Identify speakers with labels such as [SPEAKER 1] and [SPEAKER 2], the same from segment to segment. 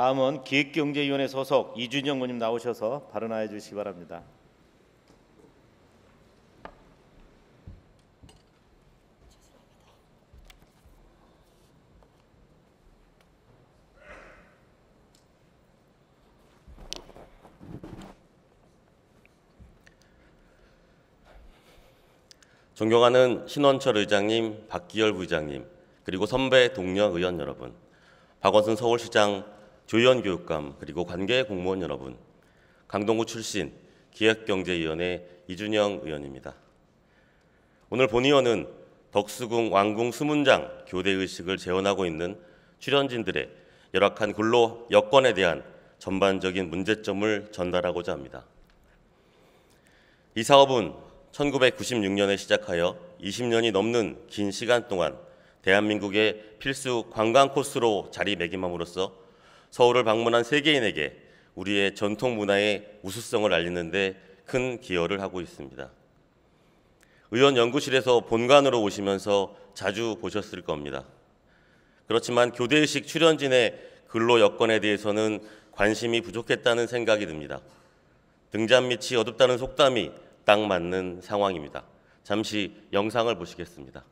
[SPEAKER 1] 다음은 기획경제위원회 소속 이준영 의원님 나오셔서 발언하여 주시기 바랍니다. 존경하는 신원철 의장님, 박기열 부장님, 의 그리고 선배 동료 의원 여러분, 박원순 서울시장 조현 교육감 그리고 관계 공무원 여러분, 강동구 출신 기획경제위원회 이준영 의원입니다. 오늘 본의원은 덕수궁 왕궁 수문장 교대 의식을 재현하고 있는 출연진들의 열악한 근로 여건에 대한 전반적인 문제점을 전달하고자 합니다. 이 사업은 1996년에 시작하여 20년이 넘는 긴 시간 동안 대한민국의 필수 관광 코스로 자리매김함으로써 서울을 방문한 세계인에게 우리의 전통 문화의 우수성을 알리는데 큰 기여를 하고 있습니다. 의원 연구실에서 본관으로 오시면서 자주 보셨을 겁니다. 그렇지만 교대의식 출연진의 근로 여건에 대해서는 관심이 부족했다는 생각이 듭니다. 등잔 밑이 어둡다는 속담이 딱 맞는 상황입니다. 잠시 영상을 보시겠습니다.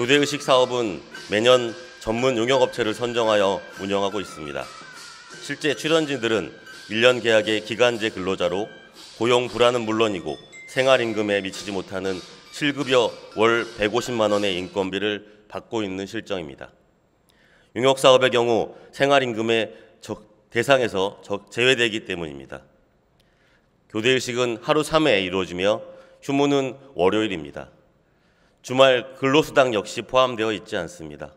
[SPEAKER 1] 교대의식 사업은 매년 전문 용역업체를 선정하여 운영하고 있습니다. 실제 출연진들은 1년 계약의 기간제 근로자로 고용 불안은 물론이고 생활임금에 미치지 못하는 실급여 월 150만 원의 인건비를 받고 있는 실정입니다. 용역사업의 경우 생활임금의 대상에서 제외되기 때문입니다. 교대의식은 하루 3회 이루어지며 휴무는 월요일입니다. 주말 근로수당 역시 포함되어 있지 않습니다.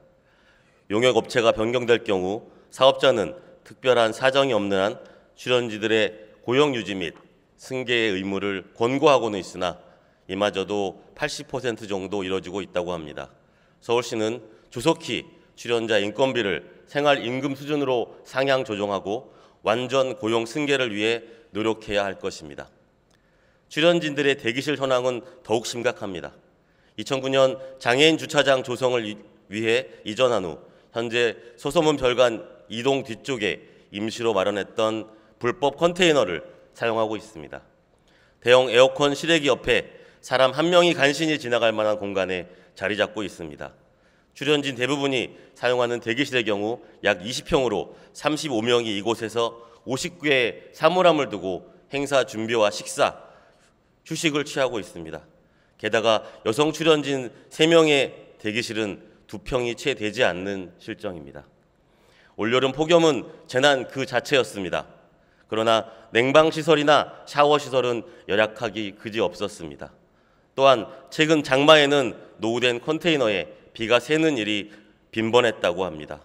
[SPEAKER 1] 용역업체가 변경될 경우 사업자는 특별한 사정이 없는 한출연지들의 고용 유지 및 승계의 의무를 권고하고는 있으나 이마저도 80% 정도 이뤄지고 있다고 합니다. 서울시는 조속히 출연자 인건비를 생활임금 수준으로 상향 조정하고 완전 고용 승계를 위해 노력해야 할 것입니다. 출연진들의 대기실 현황은 더욱 심각합니다. 2009년 장애인 주차장 조성을 위해 이전한 후 현재 소소문 별관 이동 뒤쪽에 임시로 마련했던 불법 컨테이너를 사용하고 있습니다. 대형 에어컨 실외기 옆에 사람 한 명이 간신히 지나갈 만한 공간에 자리 잡고 있습니다. 출연진 대부분이 사용하는 대기실의 경우 약 20평으로 35명이 이곳에서 50개의 사물함을 두고 행사 준비와 식사, 휴식을 취하고 있습니다. 게다가 여성 출연진 3명의 대기실은 두 평이 채 되지 않는 실정입니다. 올여름 폭염은 재난 그 자체였습니다. 그러나 냉방시설이나 샤워시설은 열악하기 그지없었습니다. 또한 최근 장마에는 노후된 컨테이너에 비가 새는 일이 빈번했다고 합니다.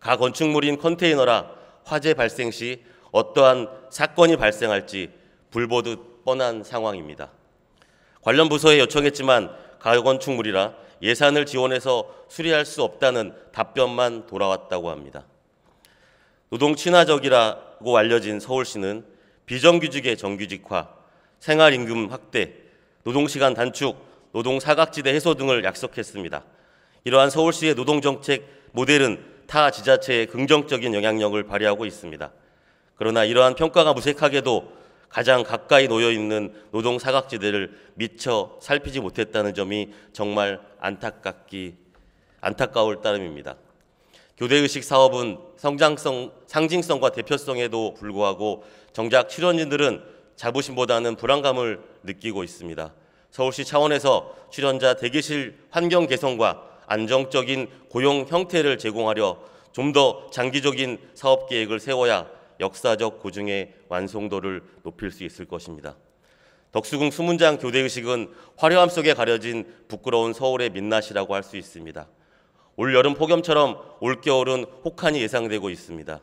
[SPEAKER 1] 가건축물인 컨테이너라 화재 발생 시 어떠한 사건이 발생할지 불보듯 뻔한 상황입니다. 관련 부서에 요청했지만 가건축물이라 예산을 지원해서 수리할 수 없다는 답변만 돌아왔다고 합니다. 노동 친화적이라고 알려진 서울시는 비정규직의 정규직화, 생활임금 확대, 노동시간 단축, 노동 사각지대 해소 등을 약속했습니다. 이러한 서울시의 노동정책 모델은 타 지자체에 긍정적인 영향력을 발휘하고 있습니다. 그러나 이러한 평가가 무색하게도 가장 가까이 놓여 있는 노동 사각지대를 미처 살피지 못했다는 점이 정말 안타깝기 안타까울 따름입니다. 교대의식 사업은 성장성, 상징성과 대표성에도 불구하고 정작 출연진들은 자부심보다는 불안감을 느끼고 있습니다. 서울시 차원에서 출연자 대기실 환경 개선과 안정적인 고용 형태를 제공하려 좀 더 장기적인 사업 계획을 세워야 역사적 고증의 완성도를 높일 수 있을 것입니다. 덕수궁 수문장 교대의식은 화려함 속에 가려진 부끄러운 서울의 민낯이라고 할 수 있습니다. 올 여름 폭염처럼 올겨울은 혹한이 예상되고 있습니다.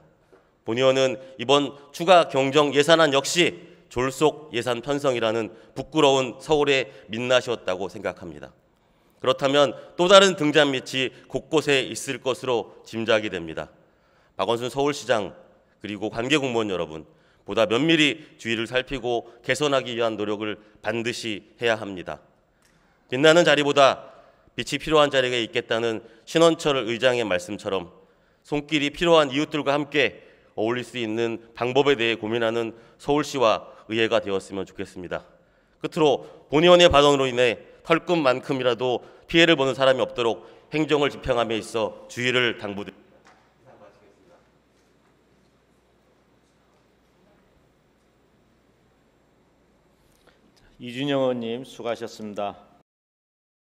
[SPEAKER 1] 본의원은 이번 추가 경정 예산안 역시 졸속 예산 편성이라는 부끄러운 서울의 민낯이었다고 생각합니다. 그렇다면 또 다른 등잔 밑이 곳곳에 있을 것으로 짐작이 됩니다. 박원순 서울시장, 그리고 관계 공무원 여러분 보다 면밀히 주의를 살피고 개선하기 위한 노력을 반드시 해야 합니다. 빛나는 자리보다 빛이 필요한 자리가 있겠다는 신원철 의장의 말씀처럼 손길이 필요한 이웃들과 함께 어울릴 수 있는 방법에 대해 고민하는 서울시와 의회가 되었으면 좋겠습니다. 끝으로 본의원의 발언으로 인해 털끝만큼이라도 피해를 보는 사람이 없도록 행정을 집행함에 있어 주의를 당부드립니다. 이준영 의원님 수고하셨습니다.